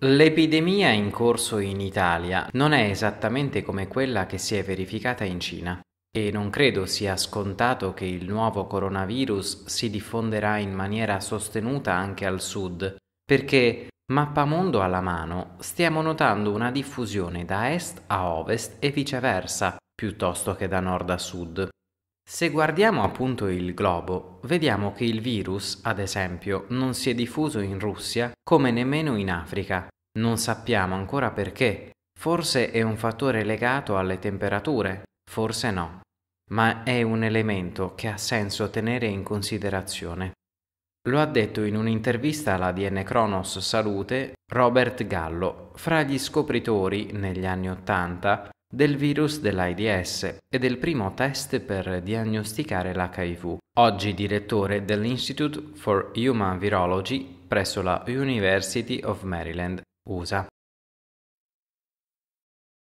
L'epidemia in corso in Italia non è esattamente come quella che si è verificata in Cina e non credo sia scontato che il nuovo coronavirus si diffonderà in maniera sostenuta anche al sud, perché mappamondo alla mano stiamo notando una diffusione da est a ovest e viceversa, piuttosto che da nord a sud. Se guardiamo appunto il globo, vediamo che il virus, ad esempio, non si è diffuso in Russia come nemmeno in Africa. Non sappiamo ancora perché. Forse è un fattore legato alle temperature, forse no. Ma è un elemento che ha senso tenere in considerazione. Lo ha detto in un'intervista alla DN Kronos Salute Robert Gallo, fra gli scopritori negli anni Ottanta del virus dell'AIDS e del primo test per diagnosticare l'HIV, oggi direttore dell'Institute for Human Virology presso la University of Maryland, USA.